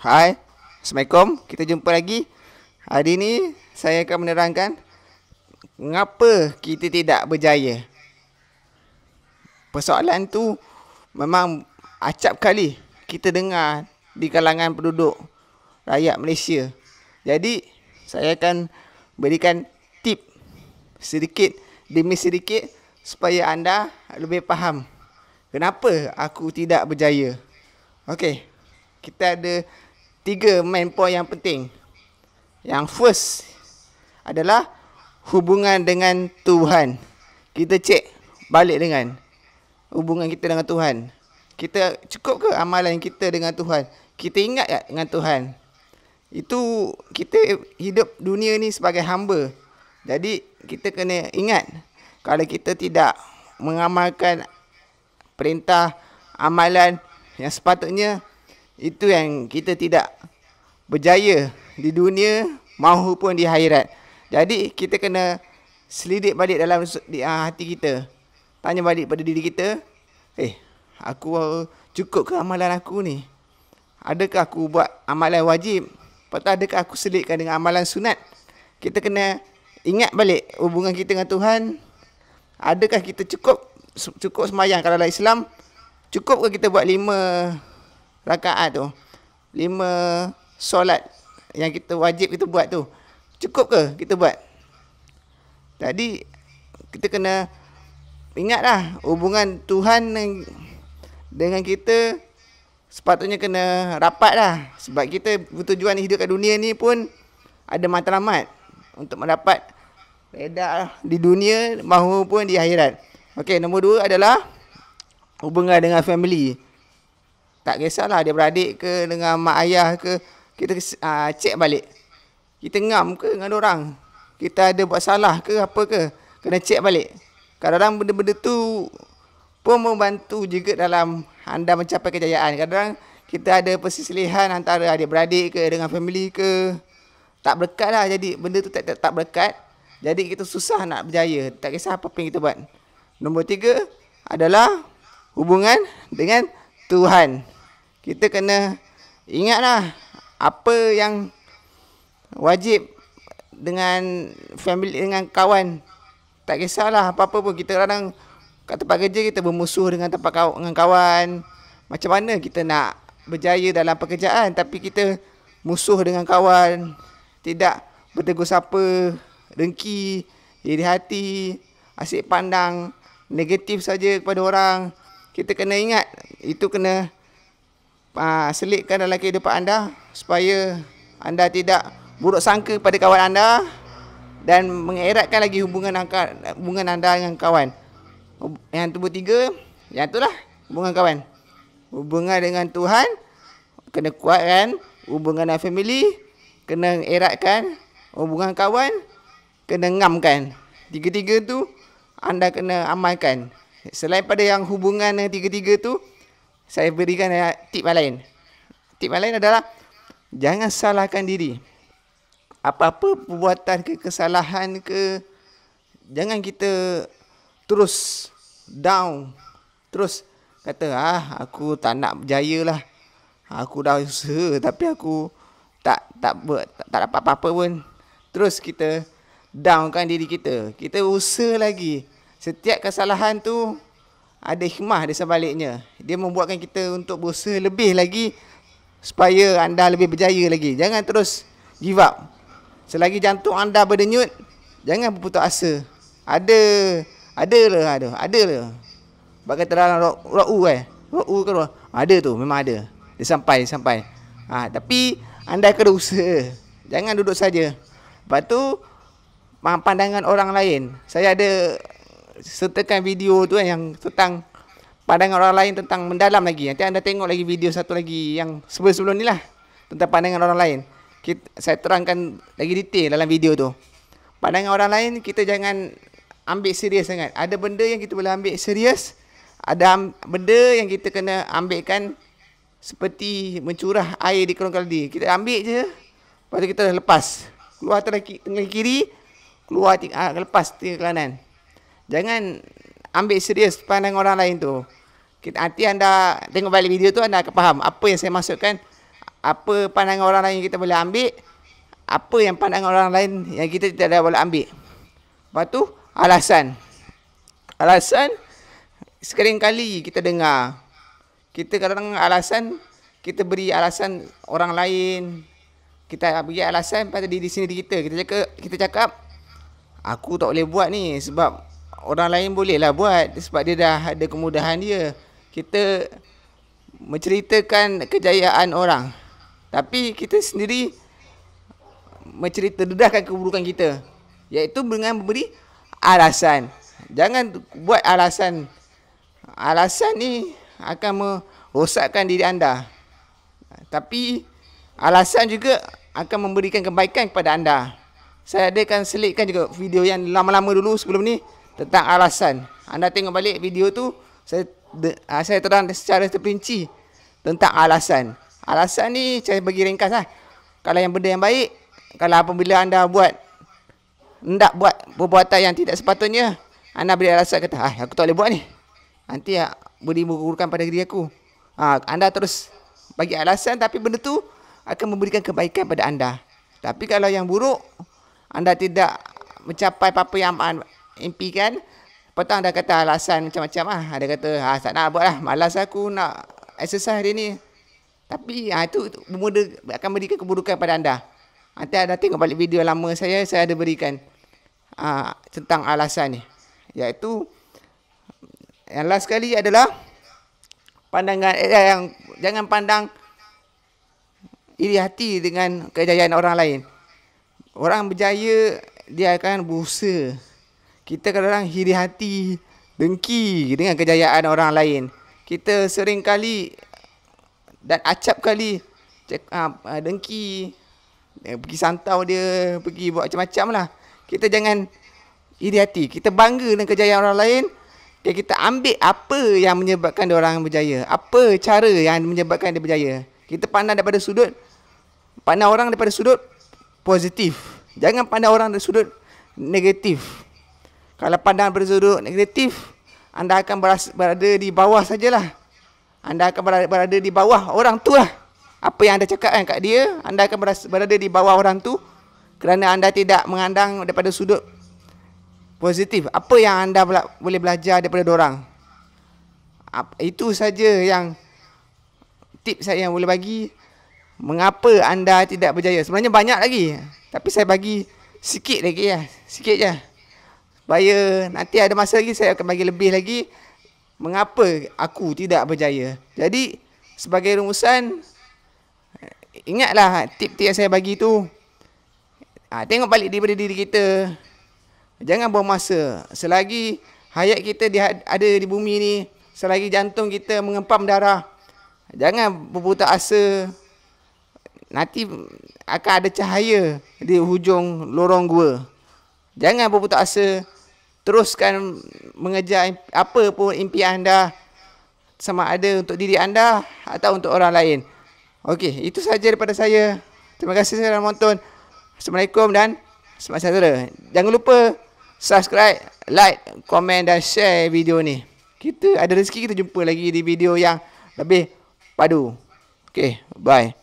Hai, Assalamualaikum. Kita jumpa lagi. Hari ini saya akan menerangkan mengapa kita tidak berjaya. Persoalan tu memang acap kali kita dengar di kalangan penduduk rakyat Malaysia. Jadi, saya akan berikan tip sedikit demi sedikit supaya anda lebih faham kenapa aku tidak berjaya. Okey. Kita ada tiga main point yang penting. Yang first adalah hubungan dengan Tuhan. Kita cek balik dengan hubungan kita dengan Tuhan. Kita cukup ke amalan kita dengan Tuhan? Kita ingat tak dengan Tuhan? Itu kita hidup dunia ni sebagai hamba. Jadi kita kena ingat kalau kita tidak mengamalkan perintah amalan yang sepatutnya itu yang kita tidak berjaya di dunia maupun di akhirat. Jadi kita kena selidik balik dalam ah, hati kita. Tanya balik pada diri kita, "Eh, aku cukup ke amalan aku ni? Adakah aku buat amalan wajib? Atau adakah aku selitkan dengan amalan sunat?" Kita kena ingat balik hubungan kita dengan Tuhan. Adakah kita cukup cukup semayang kalau dalam Islam? Cukup ke kita buat lima rakaat tu. Lima solat yang kita wajib kita buat tu. Cukup ke kita buat? Jadi kita kena ingatlah hubungan Tuhan dengan kita sepatutnya kena rapat lah. Sebab kita tujuan hidup kat dunia ni pun ada matlamat untuk mendapat reda di dunia mahupun di akhirat. Okey, nombor dua adalah hubungan dengan family. Tak kisahlah dia beradik ke dengan mak ayah ke kita uh, check balik. Kita ngam ke dengan orang? Kita ada buat salah ke apa ke? Kena cek balik. Kadang-kadang benda-benda tu pun membantu juga dalam anda mencapai kejayaan. Kadang-kadang kita ada persisilihan antara adik-beradik ke dengan family ke. Tak berkat lah jadi benda tu tak, tak, tak berkat. Jadi kita susah nak berjaya. Tak kisah apa pun yang kita buat. Nombor tiga adalah hubungan dengan Tuhan. Kita kena ingatlah apa yang wajib dengan family dengan kawan. Tak kisahlah apa-apa pun kita kadang kat tempat kerja kita bermusuh dengan tempat kawan, dengan kawan. Macam mana kita nak berjaya dalam pekerjaan tapi kita musuh dengan kawan. Tidak bertegur sapa, dengki, iri hati, asyik pandang negatif saja kepada orang kita kena ingat itu kena uh, selitkan dalam kehidupan anda supaya anda tidak buruk sangka pada kawan anda dan mengeratkan lagi hubungan angka, hubungan anda dengan kawan. Yang nombor tiga, yang itulah hubungan kawan. Hubungan dengan Tuhan, kena kuatkan. Hubungan dengan family, kena eratkan. Hubungan kawan, kena ngamkan. Tiga-tiga tu anda kena amalkan. Selain pada yang hubungan yang tiga-tiga tu Saya berikan eh, tip yang lain Tip yang lain adalah Jangan salahkan diri Apa-apa perbuatan ke kesalahan ke Jangan kita terus down Terus kata ah aku tak nak berjaya lah Aku dah usaha tapi aku tak tak buat tak, tak dapat apa-apa pun Terus kita downkan diri kita Kita usaha lagi setiap kesalahan tu ada hikmah di sebaliknya. Dia membuatkan kita untuk berusaha lebih lagi supaya anda lebih berjaya lagi. Jangan terus give up. Selagi jantung anda berdenyut, jangan berputus asa. Ada ada lah ada, ada lah. Bagai terang ra'u eh. Ra'u ke Ada tu, memang ada. Dia sampai, sampai. Ha, tapi anda kena usaha. Jangan duduk saja. Lepas tu, pandangan orang lain. Saya ada sertakan video tu kan yang tentang pandangan orang lain tentang mendalam lagi. Nanti anda tengok lagi video satu lagi yang sebelum-sebelum ni lah tentang pandangan orang lain. Kita, saya terangkan lagi detail dalam video tu. Pandangan orang lain kita jangan ambil serius sangat. Ada benda yang kita boleh ambil serius. Ada benda yang kita kena ambilkan seperti mencurah air di kerong kaldi. Kita ambil je. Lepas kita dah lepas. Keluar tengah kiri. Keluar tinggal, ah, lepas tinggal kanan. Jangan ambil serius pandang orang lain tu. Kita nanti anda tengok balik video tu anda akan faham apa yang saya maksudkan. Apa pandangan orang lain kita boleh ambil? Apa yang pandangan orang lain yang kita tidak ada boleh ambil? Lepas tu alasan. Alasan sekali kali kita dengar. Kita kadang alasan kita beri alasan orang lain. Kita bagi alasan pada diri sendiri kita. Kita cakap kita cakap aku tak boleh buat ni sebab orang lain boleh bolehlah buat sebab dia dah ada kemudahan dia. Kita menceritakan kejayaan orang. Tapi kita sendiri mencerita dedahkan keburukan kita. Iaitu dengan memberi alasan. Jangan buat alasan. Alasan ni akan merosakkan diri anda. Tapi alasan juga akan memberikan kebaikan kepada anda. Saya ada kan selitkan juga video yang lama-lama dulu sebelum ni tentang alasan. Anda tengok balik video tu saya de, uh, saya terang secara terperinci tentang alasan. Alasan ni saya bagi ringkas lah. Kalau yang benda yang baik, kalau apabila anda buat hendak buat perbuatan yang tidak sepatutnya, anda beri alasan kata, "Ah, aku tak boleh buat ni. Nanti ya, beri mengurukan pada diri aku." Ha, anda terus bagi alasan tapi benda tu akan memberikan kebaikan pada anda. Tapi kalau yang buruk, anda tidak mencapai apa-apa yang impikan petang dah kata alasan macam-macam ah ada kata ha tak nak lah malas aku nak exercise hari ni tapi ha ah, itu bermula akan berikan keburukan pada anda nanti anda tengok balik video lama saya saya ada berikan ha, tentang alasan ni iaitu yang last sekali adalah pandangan eh, eh, yang jangan pandang iri hati dengan kejayaan orang lain orang berjaya dia akan berusaha kita kadang-kadang hiri hati, dengki dengan kejayaan orang lain. Kita sering kali dan acap kali ah, ah, dengki, eh, pergi santau dia, pergi buat macam-macam lah. Kita jangan iri hati. Kita bangga dengan kejayaan orang lain dan kita ambil apa yang menyebabkan dia orang berjaya. Apa cara yang menyebabkan dia berjaya. Kita pandang daripada sudut, pandang orang daripada sudut positif. Jangan pandang orang daripada sudut negatif. Kalau pandangan bersudut negatif, anda akan berada di bawah sajalah. Anda akan berada, di bawah orang tu lah. Apa yang anda cakap kan kat dia, anda akan berada di bawah orang tu kerana anda tidak mengandang daripada sudut positif. Apa yang anda boleh belajar daripada orang? Itu saja yang tip saya yang boleh bagi. Mengapa anda tidak berjaya? Sebenarnya banyak lagi. Tapi saya bagi sikit lagi ya. Sikit je supaya nanti ada masa lagi saya akan bagi lebih lagi mengapa aku tidak berjaya. Jadi sebagai rumusan ingatlah tip-tip yang saya bagi tu. Ha, tengok balik daripada diri kita. Jangan buang masa. Selagi hayat kita di, ada di bumi ni, selagi jantung kita mengempam darah, jangan berputar asa. Nanti akan ada cahaya di hujung lorong gua. Jangan berputar asa teruskan mengejar apa pun impian anda sama ada untuk diri anda atau untuk orang lain. Okey, itu sahaja daripada saya. Terima kasih kerana menonton. Assalamualaikum dan semangat sejahtera. Jangan lupa subscribe, like, komen dan share video ni. Kita ada rezeki kita jumpa lagi di video yang lebih padu. Okey, bye.